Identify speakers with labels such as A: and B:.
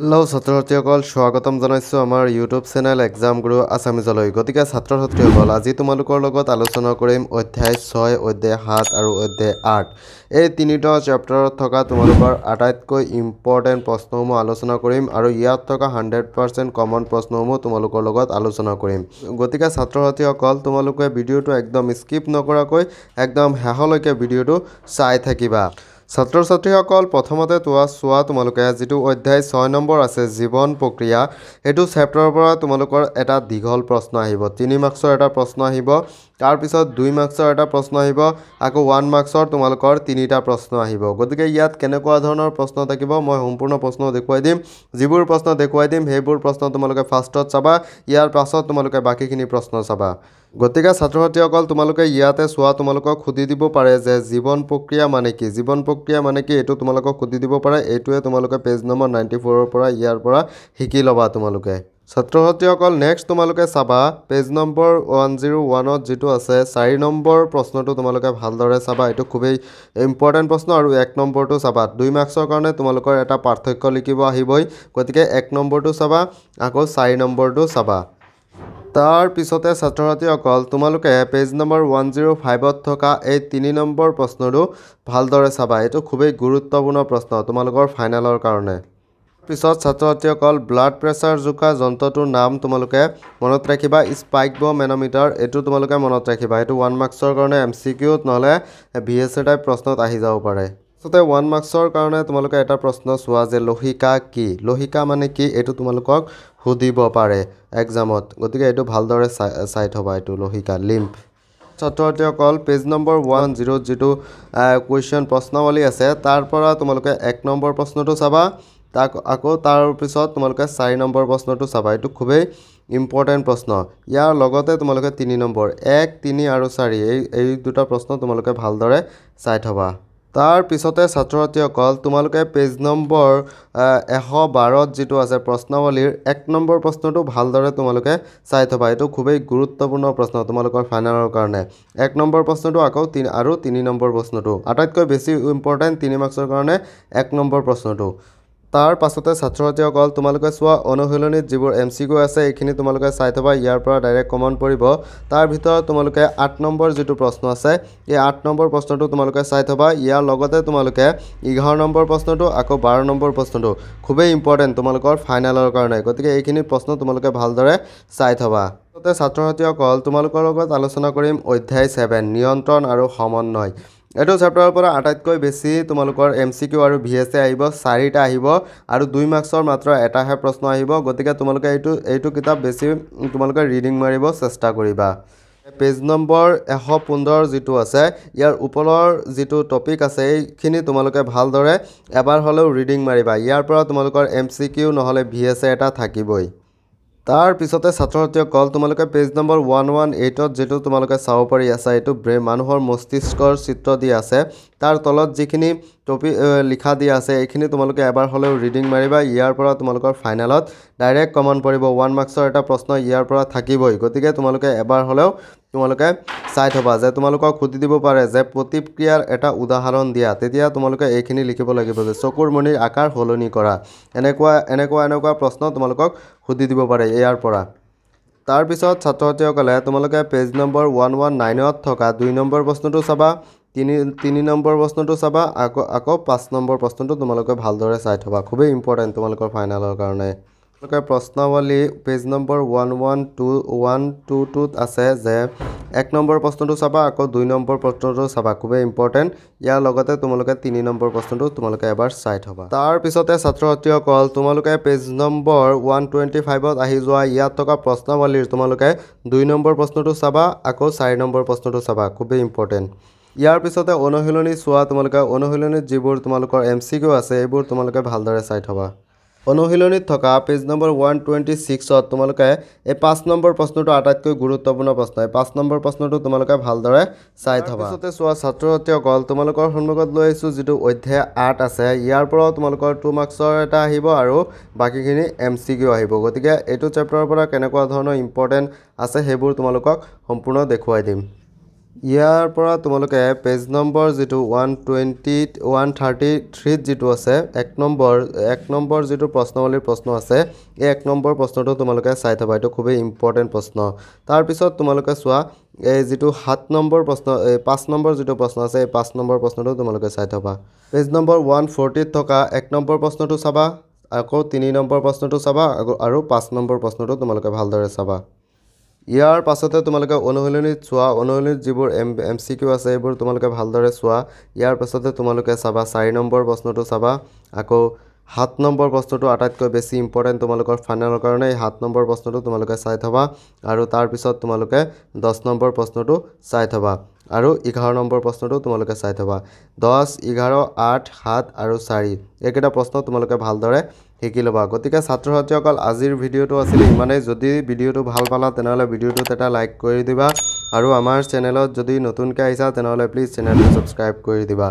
A: hello' ছাত্ৰ স্বাগতম জনাইছোঁ আমাৰ ইউটিউব চেনেল এক্সাম গুৰু আছামিজলৈ গতিকে ছাত্ৰ ছাত্ৰীসকল আজি তোমালোকৰ লগত আলোচনা কৰিম অধ্যায় ছয় অধ্যায় সাত আৰু অধ্যায় আঠ এই তিনিটা চেপ্টাৰত থকা তোমালোকৰ আটাইতকৈ ইম্পৰ্টেণ্ট প্ৰশ্নসমূহ আলোচনা কৰিম আৰু ইয়াত থকা হাণ্ড্ৰেড পাৰ্চেণ্ট কমন প্ৰশ্নসমূহ তোমালোকৰ লগত আলোচনা কৰিম গতিকে ছাত্ৰ ছাত্ৰীসকল তোমালোকে ভিডিঅ'টো একদম স্কিপ নকৰাকৈ একদম শেষলৈকে ভিডিঅ'টো চাই থাকিবা ছাত্ৰ ছাত্ৰীসকল প্ৰথমতে তোৱা চোৱা তোমালোকে যিটো অধ্যায় ছয় নম্বৰ আছে জীৱন প্ৰক্ৰিয়া সেইটো চেপ্টাৰৰ পৰা তোমালোকৰ এটা দীঘল প্ৰশ্ন আহিব তিনি মাৰ্কছৰ এটা প্ৰশ্ন আহিব তাৰ পিছত দুই মাৰ্কসৰ একটা প্ৰশ্ন আহিব আকো ওয়ান মাৰ্কসৰ তোমালকৰ তিনিটা প্ৰশ্ন আহিব গদিকে ইয়াত কেনেকুৱা ধৰণৰ প্ৰশ্ন থাকিব মই সম্পূৰ্ণ প্ৰশ্ন দেখুৱাই দিম যিবোৰ প্ৰশ্ন দেখুৱাই দিম সেইবোৰ প্ৰশ্ন তোমালোকে ফাৰ্ষ্টত চাবা ইয়াৰ পাছত তোমালোকে বাকীখিনি প্ৰশ্ন চাবা গতিকে ছাত্ৰ ছাত্ৰীসকল তোমালোকে ইয়াতে চোৱা তোমালোকক সুধি দিব পাৰে যে জীৱন প্ৰক্ৰিয়া মানে কি জীৱন প্ৰক্ৰিয়া মানে কি এইটো তোমালোকক সুধি দিব পাৰে এইটোৱে তোমালোকে পেজ নম্বৰ নাইণ্টি ফ'ৰৰ পৰা ইয়াৰ পৰা শিকি ল'বা তোমালোকে ছাত্ৰ ছাত্ৰীসকল নেক্সট তোমালোকে চাবা পেজ নম্বৰ ওৱান জিৰ' ওৱানত যিটো আছে চাৰি নম্বৰ প্ৰশ্নটো তোমালোকে ভালদৰে চাবা এইটো খুবেই ইম্পৰ্টেণ্ট প্ৰশ্ন আৰু এক নম্বৰটো চাবা দুই মাৰ্কছৰ কাৰণে তোমালোকৰ এটা পাৰ্থক্য লিখিব আহিবই গতিকে এক নম্বৰটো চাবা আকৌ চাৰি নম্বৰটো চাবা তাৰপিছতে ছাত্ৰ ছাত্ৰীসকল তোমালোকে পেজ নম্বৰ ওৱান জিৰ' ফাইভত থকা এই তিনি নম্বৰ প্ৰশ্নটো ভালদৰে চাবা এইটো খুবেই গুৰুত্বপূৰ্ণ প্ৰশ্ন তোমালোকৰ ফাইনেলৰ কাৰণে পিছত ছাত্ৰছাত্ৰীসকল ব্লাড প্ৰেছাৰ জোকা যন্ত্ৰটোৰ নাম তোমালোকে মনত ৰাখিবা স্পাইক ব মেনমিটাৰ এইটো তোমালোকে মনত ৰাখিবা এইটো ওৱান মাৰ্কছৰ কাৰণে এম চি কিউত নহ'লে বি এছ এ টাইপ প্ৰশ্নত আহি যাব পাৰে আচলতে ওৱান মাৰ্কছৰ কাৰণে তোমালোকে এটা প্ৰশ্ন চোৱা যে লহিকা কি লহিকা মানে কি এইটো তোমালোকক সুধিব পাৰে একজামত গতিকে এইটো ভালদৰে চাই চাই থ'বা এইটো লহিকা লিম্প ছাত্ৰছাত্ৰীসকল পেজ নম্বৰ ওৱান জিৰ'ত যিটো কুৱেশ্যন প্ৰশ্নাৱলী আছে তাৰ পৰা তোমালোকে এক নম্বৰ প্ৰশ্নটো চাবা তাক আকৌ তাৰপিছত তোমালোকে চাৰি নম্বৰ প্ৰশ্নটো চাবা এইটো খুবেই ইম্পৰ্টেণ্ট প্ৰশ্ন ইয়াৰ লগতে তোমালোকে তিনি নম্বৰ এক তিনি আৰু চাৰি এই এই দুটা প্ৰশ্ন তোমালোকে ভালদৰে চাই থবা তাৰপিছতে ছাত্ৰ ছাত্ৰীসকল তোমালোকে পেজ নম্বৰ এশ বাৰত যিটো আছে প্ৰশ্নাৱলীৰ এক নম্বৰ প্ৰশ্নটো ভালদৰে তোমালোকে চাই থবা এইটো খুবেই গুৰুত্বপূৰ্ণ প্ৰশ্ন তোমালোকৰ ফাইনেলৰ কাৰণে এক নম্বৰ প্ৰশ্নটো আকৌ আৰু তিনি নম্বৰ প্ৰশ্নটো আটাইতকৈ বেছি ইম্পৰ্টেণ্ট তিনি মাৰ্কছৰ কাৰণে এক নম্বৰ প্ৰশ্নটো তাৰ পাছতে ছাত্ৰ ছাত্ৰীসকল তোমালোকে চোৱা অনুশীলনীত যিবোৰ এম চি কিউ আছে এইখিনি তোমালোকে চাই থবা ইয়াৰ পৰা ডাইৰেক্ট কমেণ্ট পৰিব তাৰ ভিতৰত তোমালোকে আঠ নম্বৰ যিটো প্ৰশ্ন আছে এই আঠ নম্বৰ প্ৰশ্নটো তোমালোকে চাই থবা ইয়াৰ লগতে তোমালোকে এঘাৰ নম্বৰ প্ৰশ্নটো আকৌ বাৰ নম্বৰ প্ৰশ্নটো খুবেই ইম্পৰ্টেণ্ট তোমালোকৰ ফাইনেলৰ কাৰণে গতিকে এইখিনি প্ৰশ্ন তোমালোকে ভালদৰে চাই থবা ছাত্ৰ ছাত্ৰীসকল তোমালোকৰ লগত আলোচনা কৰিম অধ্যায় ছেভেন নিয়ন্ত্ৰণ আৰু সমন্বয় এইটো চেপ্টাৰৰ পৰা আটাইতকৈ বেছি তোমালোকৰ এম চি কিউ আৰু ভি এছ এ আহিব চাৰিটা আহিব আৰু দুই মাৰ্কছৰ মাত্ৰ এটাহে প্ৰশ্ন আহিব গতিকে তোমালোকে এইটো এইটো কিতাপ বেছি তোমালোকে ৰিডিং মাৰিব চেষ্টা কৰিবা পেজ নম্বৰ এশ পোন্ধৰ যিটো আছে ইয়াৰ ওপৰৰ যিটো টপিক আছে এইখিনি তোমালোকে ভালদৰে এবাৰ হ'লেও ৰিডিং মাৰিবা ইয়াৰ পৰা তোমালোকৰ এম চি কিউ নহ'লে ভি এছ এ এটা থাকিবই তাৰপিছতে ছাত্ৰ ক'ল তোমালোকে পেজ নম্বৰ ওৱান ওৱান এইটত যিটো তোমালোকে চাব পাৰি আছা এইটো মানুহৰ মস্তিষ্কৰ চিত্ৰ দি আছে তাৰ তলত যিখিনি টপিক লিখা দিয়া আছে এইখিনি তোমালোকে এবাৰ হ'লেও ৰিডিং মাৰিবা ইয়াৰ পৰা তোমালোকৰ ফাইনেলত ডাইৰেক্ট কমন পৰিব ওৱান মাৰ্কছৰ এটা প্ৰশ্ন ইয়াৰ পৰা থাকিবই গতিকে তোমালোকে এবাৰ হ'লেও তোমালোকে চাই থবা যে তোমালোকক সুধি দিব পাৰে যে প্ৰতিক্ৰিয়াৰ এটা উদাহৰণ দিয়া তেতিয়া তোমালোকে এইখিনি লিখিব লাগিব যে চকুৰ মণিৰ আকাৰ সলনি কৰা এনেকুৱা এনেকুৱা এনেকুৱা প্ৰশ্ন তোমালোকক সুধি দিব পাৰে ইয়াৰ পৰা তাৰপিছত ছাত্ৰ ছাত্ৰীসকলে তোমালোকে পেজ নম্বৰ ওৱান ওৱান নাইনত থকা দুই নম্বৰ প্ৰশ্নটো চাবা তিনি তিনি নম্বৰ প্ৰশ্নটো চাবা আকৌ আকৌ পাঁচ নম্বৰ প্ৰশ্নটো তোমালোকে ভালদৰে চাই থবা খুবেই ইম্পৰ্টেণ্ট তোমালোকৰ ফাইনেলৰ কাৰণে তোমালোকে প্ৰশ্নৱলী page number one one two one two টুত আছে যে এক নম্বৰ প্ৰশ্নটো চাবা আকৌ দুই নম্বৰ প্ৰশ্নটো চাবা খুবেই ইম্পৰ্টেণ্ট ইয়াৰ লগতে তোমালোকে তিনি নম্বৰ প্ৰশ্নটো তোমালোকে এবাৰ চাই থবা তাৰপিছতে ছাত্ৰ ছাত্ৰীসকল তোমালোকে পেজ নম্বৰ ওৱান টুৱেণ্টি ফাইভত আহি যোৱা ইয়াত থকা প্ৰশ্নাৱলীৰ তোমালোকে দুই নম্বৰ প্ৰশ্নটো চাবা আকৌ চাৰি নম্বৰ প্ৰশ্নটো চাবা খুবেই ইম্পৰ্টেণ্ট ইয়াৰ পিছতে অনুশীলনী চোৱা তোমালোকে অনুশীলনীত যিবোৰ তোমালোকৰ এম চি কিউ আছে সেইবোৰ তোমালোকে ভালদৰে চাই থবা অনুশীলনীত থকা পেজ নম্বৰ ওৱান টুৱেণ্টি ছিক্সত তোমালোকে এই পাঁচ নম্বৰ প্ৰশ্নটো আটাইতকৈ গুৰুত্বপূৰ্ণ প্ৰশ্ন এই পাঁচ নম্বৰ প্ৰশ্নটো তোমালোকে ভালদৰে চাই থবা পিছতে চোৱা ছাত্ৰ ছাত্ৰীসকল তোমালোকৰ সন্মুখত লৈ আহিছোঁ যিটো অধ্যায় আৰ্ট আছে ইয়াৰ পৰাও তোমালোকৰ টু মাৰ্কছৰ এটা আহিব আৰু বাকীখিনি এম চি কিউ আহিব গতিকে এইটো চেপ্টাৰৰ পৰা কেনেকুৱা ধৰণৰ ইম্পৰ্টেণ্ট আছে সেইবোৰ তোমালোকক সম্পূৰ্ণ দেখুৱাই দিম ইয়াৰ পৰা তোমালোকে পেজ নম্বৰ যিটো ওৱান টুৱেণ্টি ওৱান থাৰ্টি থ্ৰীত যিটো আছে এক নম্বৰ এক নম্বৰ যিটো প্ৰশ্নৱলীৰ প্ৰশ্ন আছে এই এক নম্বৰ প্ৰশ্নটো তোমালোকে চাই থবা এইটো খুবেই ইম্পৰ্টেণ্ট প্ৰশ্ন তাৰপিছত তোমালোকে চোৱা এই যিটো সাত নম্বৰ প্ৰশ্ন এই পাঁচ নম্বৰ যিটো প্ৰশ্ন আছে এই পাঁচ নম্বৰ প্ৰশ্নটো তোমালোকে চাই থবা পেজ নম্বৰ ওৱান ফৰ্টিত থকা এক নম্বৰ প্ৰশ্নটো চাবা আকৌ তিনি নম্বৰ প্ৰশ্নটো চাবা আৰু পাঁচ নম্বৰ প্ৰশ্নটো তোমালোকে ভালদৰে চাবা ইয়াৰ পাছতে তোমালোকে অনুশীলনীত চোৱা অনুশীলনীত যিবোৰ এম এম চি কিউ আছে সেইবোৰ তোমালোকে ভালদৰে চোৱা ইয়াৰ পাছতে তোমালোকে চাবা চাৰি নম্বৰ প্ৰশ্নটো চাবা আকৌ সাত নম্বৰ প্ৰশ্নটো আটাইতকৈ বেছি ইম্পৰ্টেণ্ট তোমালোকৰ ফাইনেলৰ কাৰণে এই সাত নম্বৰ প্ৰশ্নটো তোমালোকে চাই থবা আৰু তাৰপিছত তোমালোকে দহ নম্বৰ প্ৰশ্নটো চাই থবা আৰু এঘাৰ নম্বৰ প্ৰশ্নটো তোমালোকে চাই থবা দহ এঘাৰ আঠ সাত আৰু চাৰি এইকেইটা প্ৰশ্ন তোমালোকে ভালদৰে শিকি ল'বা গতিকে ছাত্ৰ ছাত্ৰীসকল আজিৰ ভিডিঅ'টো আছিলে ইমানেই যদি ভিডিঅ'টো ভাল পালা তেনেহ'লে ভিডিঅ'টোত এটা লাইক কৰি দিবা আৰু আমাৰ চেনেলত যদি নতুনকৈ আহিছা তেনেহ'লে প্লিজ চেনেলটো ছাবস্ক্ৰাইব কৰি দিবা